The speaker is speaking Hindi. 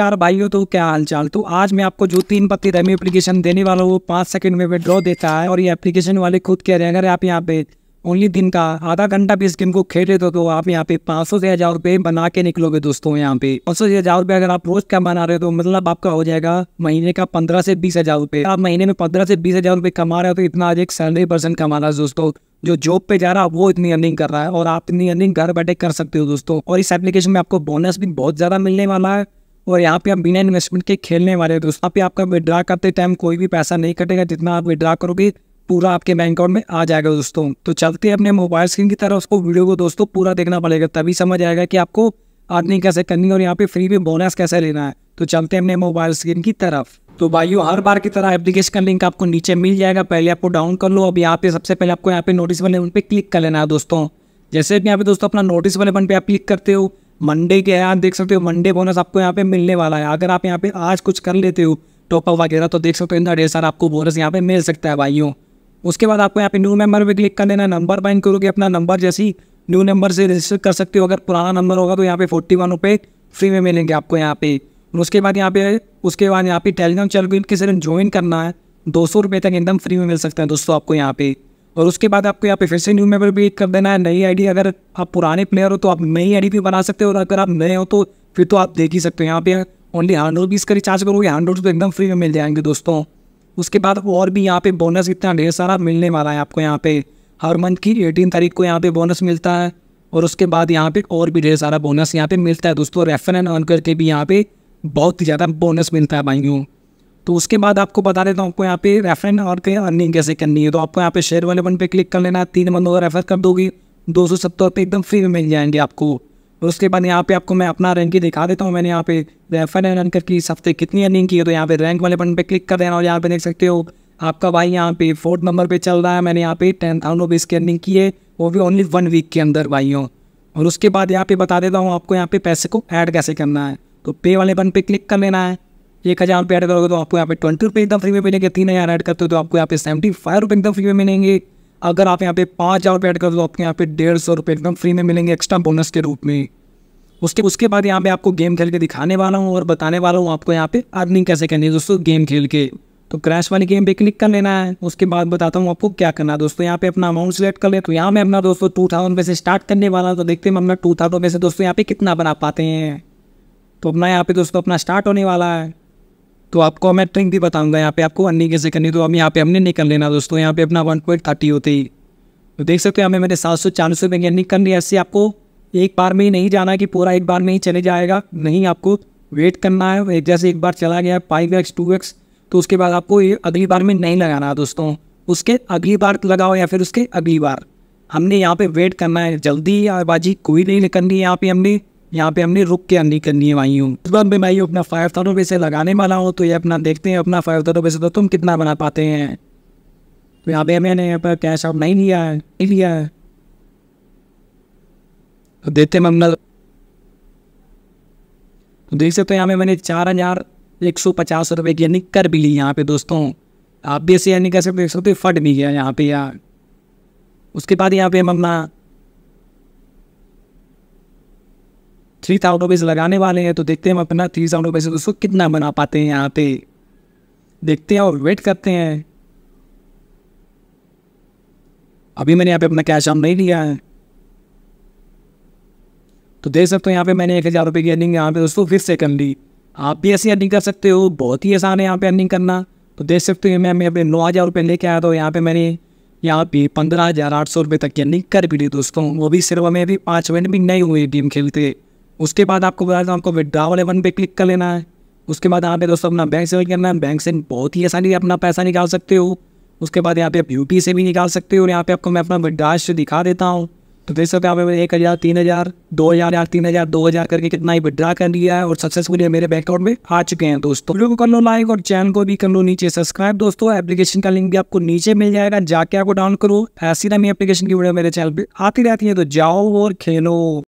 नमस्कार भाइयों तो क्या हाल चाल तो आज मैं आपको जो तीन पत्ती रेमी एप्लीकेशन देने वाला हूँ वो पाँच सेकंड में विड्रॉ देता है और ये एप्लीकेशन वाले खुद कह रहे हैं अगर आप यहाँ पे ओनली दिन का आधा घंटा भी इस गेम को खेल रहे हो तो आप यहाँ पे पाँच सौ से हज़ार रुपये बना के निकलोगे दोस्तों यहाँ पे पाँच सौ से हज़ार रुपये अगर आप रोज का बना रहे हो तो मतलब आपका हो जाएगा महीने का पंद्रह से बीस हज़ार रुपये आप महीने में पंद्रह से बीस हज़ार रुपये कमा रहे हो तो इतना आज एक सैलरी पर्सन कमा रहा है दोस्तों जो जॉब पे जा रहा है वो इतनी अर्निंग कर रहा है और आप इतनी अर्निंग घर बैठे कर सकते हो दोस्तों और इस एप्लीकेशन में आपको बोनस भी बहुत ज़्यादा मिलने वाला है और यहाँ पे आप बिना इन्वेस्टमेंट के खेलने वाले हो दोस्तों यहाँ पे आपका विड्रा करते टाइम कोई भी पैसा नहीं कटेगा जितना आप विड्रा करोगे पूरा आपके बैंक अकाउंट में आ जाएगा दोस्तों तो चलते हैं अपने मोबाइल स्क्रीन की तरफ उसको वीडियो को दोस्तों पूरा देखना पड़ेगा तभी समझ आएगा कि आपको अर्निंग कैसे करनी है और यहाँ पे फ्री में बोनस कैसे लेना है तो चलते हैं अपने मोबाइल स्क्रीन की तरफ तो भाइयों हर बार की तरह एप्लीकेशन का लिंक आपको नीचे मिल जाएगा पहले आपको डाउन कर लो अब यहाँ पे सबसे पहले आपको यहाँ पे नोटिस वाले उन पर क्लिक कर लेना है दोस्तों जैसे कि यहाँ पे दोस्तों अपना नोटिस वाले बन पे आप क्लिक करते हो मंडे के है आप देख सकते हो मंडे बोनस आपको यहाँ पे मिलने वाला है अगर आप यहाँ पे आज कुछ कर लेते हो टॉपअप वगैरह तो देख सकते हो इतना ढेर सारा आपको बोनस यहाँ पे मिल सकता है भाइयों उसके बाद आपको यहाँ पे न्यू मेंबर पे क्लिक कर लेना नंबर बाइन करोगे अपना नंबर जैसे ही न्यू नंबर से रजिस्टर कर सकते हो अगर पुराना नंबर होगा तो यहाँ पे फोर्टी वन रुपये फ्री में मिलेंगे आपको यहाँ पे उसके बाद यहाँ पे उसके बाद यहाँ पे टेलीग्राम चैनल के सिर्फ ज्वाइन करना है दो सौ रुपये तक एकदम फ्री में मिल सकता है दोस्तों आपको यहाँ पे और उसके बाद आपको यहाँ पे फिर से न्यू मेंबर भी कर देना है नई आईडी अगर आप पुराने प्लेयर हो तो आप नई आईडी भी बना सकते हो और अगर आप नए हो तो फिर तो आप देख ही सकते हो यहाँ पे ओनली हंड्रेड रुपीज़ का रिचार्ज करोगे हंड्रेड तो एकदम फ्री में मिल जाएंगे दोस्तों उसके बाद और भी यहाँ पे बोनस इतना ढेर सारा मिलने वाला है आपको यहाँ पे हर मंथ की एटीन तारीख को यहाँ पे बोनस मिलता है और उसके बाद यहाँ पे और भी ढेर सारा बोनस यहाँ पे मिलता है दोस्तों रेफर एंड अर्न करके भी यहाँ पे बहुत ही ज़्यादा बोनस मिलता है भाइयों तो उसके बाद आपको बता देता हूँ आपको यहाँ पे रेफरेंस और कहीं अर्निंग कैसे करनी है तो आपको यहाँ पे शेयर वाले बन पे क्लिक कर लेना है तीन बंदों का रेफर कर दोगे दो सौ सत्तर रुपये एकदम फ्री में मिल जाएंगे आपको और उसके बाद यहाँ पे आपको मैं अपना रैंक ही दिखा देता हूँ मैंने यहाँ पे रेफर एंड रन करके इस हफ्ते कितनी अर्निंग की है तो यहाँ पे रैंक वाले बन पे क्लिक कर देना और यहाँ पे देख सकते हो आपका भाई यहाँ पे फोर्थ नंबर पर चल रहा है मैंने यहाँ पे टेन थाउजेंड रुपीज़ की अर्निंग की है वो भी ओनली वन वीक के अंदर भाइयों और उसके बाद यहाँ पे बता देता हूँ आपको यहाँ पे पैसे को ऐड कैसे करना है तो पे वाले बन पे क्लिक कर लेना है एक हज़ार रुपये ऐड करोगे तो आपको यहाँ पे ट्वेंटी रुपये एकदम फ्री में मिलेंगे तीन हज़ार ऐड करते हो तो आपको यहाँ पे सेवेंटी फाइव रुपये एकदम फ्री में मिलेंगे अगर आप यहाँ पे पाँच हज़ार रुपये ऐड कर दो तो आपको यहाँ पे डेढ़ सौ रुपये एकदम फ्री में मिलेंगे एक्स्ट्रा बोनस के रूप में उसके उसके बाद यहाँ पे आपको गेम खेल के दिखाने वाला हूँ और बताने वाला हूँ आपको यहाँ पे अर्निंग कैसे करनी है दोस्तों गेम खेल के तो क्रैश वाली गेम पे क्लिक कर लेना है उसके बाद बताता हूँ आपको क्या करना है दोस्तों यहाँ पे अपना अमाउंट सेलेक्ट कर ले तो यहाँ मैं अपना दोस्तों टू थाउजेंड में से स्टार्ट करने वाला हूँ तो देखते हैं अपना टू थाउजेंड में से दोस्तों यहाँ पे कितना बना पाते हैं तो अपना यहाँ पे दोस्तों अपना स्टार्ट होने वाला है तो आपको मैं ट्रिंक भी बताऊंगा यहाँ पे आपको अन्नी कैसे करनी तो हम यहाँ पे हमने नहीं कर लेना दोस्तों यहाँ पे अपना वन पॉइंट थर्टी होते ही तो देख सकते हो हमें मैंने सात सौ चालीस रुपये की अर्निंग कर है ऐसे आपको एक बार में ही नहीं जाना कि पूरा एक बार में ही चले जाएगा नहीं आपको वेट करना है एक जैसे एक बार चला गया फाइव एक्स टू एक्स तो उसके बाद आपको ये अगली बार में नहीं लगाना है दोस्तों उसके अगली बार लगाओ या फिर उसके अगली बार हमने यहाँ पे वेट करना है जल्दी बाजी कोई नहीं करनी है यहाँ पे हमने यहाँ पे हमने रुक के अर्निंग करनी है वाई हूँ इस बार मैं भाई अपना फाइव थाउजेंड पैसे लगाने वाला हूँ तो ये अपना देखते हैं अपना फाइव थाउजेंड पैसे तो तुम कितना बना पाते हैं तो यहाँ पे मैंने यहाँ पर कैश आउट नहीं लिया है नहीं लिया है तो देते हैं ममनल तो देख सकते हो यहाँ पे मैंने चार हज़ार एक सौ पचास रुपये की यानी कर भी ली यहाँ पे दोस्तों आप भी ऐसे यानी कर सकते देख सकते फट भी गया यहाँ पे यार उसके बाद यहाँ पे हम अपना थ्री थाउजेंड रुपीज़ लगाने वाले हैं तो देखते हैं हम अपना थ्री थाउजेंड रुपीज़ उसको कितना बना पाते हैं यहाँ पे देखते हैं और वेट करते हैं अभी मैंने यहाँ पे अपना कैश आम नहीं लिया है तो देख सकते हो यहाँ पे मैंने एक हज़ार रुपये की अर्निंग यहाँ पे दोस्तों फिर से कर ली आप भी ऐसी अर्निंग कर सकते हो बहुत ही आसान है यहाँ पे अर्निंग करना तो देख सकते हो मैं अपने नौ हज़ार रुपये लेके आया तो यहाँ पे मैंने यहाँ पे पंद्रह हज़ार आठ सौ रुपये तक की अर्निंग कर भी ली दोस्तों वो भी सिर्फ हमें अभी पाँच मिनट भी नहीं हुए गेम खेलते उसके बाद आपको बता दें आपको विदड्रा वाले वन पे क्लिक कर लेना है उसके बाद यहाँ पे दोस्तों अपना बैंक से करना है बैंक से बहुत ही आसानी अपना पैसा निकाल सकते हो उसके बाद यहाँ पे आप यूपी से भी निकाल सकते हो और यहाँ पे आपको मैं अपना विड्राश दिखा देता हूँ तो देख सकते हो आप एक हज़ार तीन हज़ार दो हज़ार यार तीन हज़ार दो हज़ार करके कितना ही विड्रा कर लिया है और सक्सेसफुली मेरे बैंक अकाउंट में आ चुके हैं दोस्तों वीडियो को कर लो लाइक और चैनल को भी कर लो नीचे सब्सक्राइब दोस्तों एप्लीकेशन का लिंक भी आपको नीचे मिल जाएगा जाके आपको डाउन करो ऐसी ना मेरी एप्लीकेशन की वीडियो मेरे चैनल पर आती रहती है तो जाओ और खेलो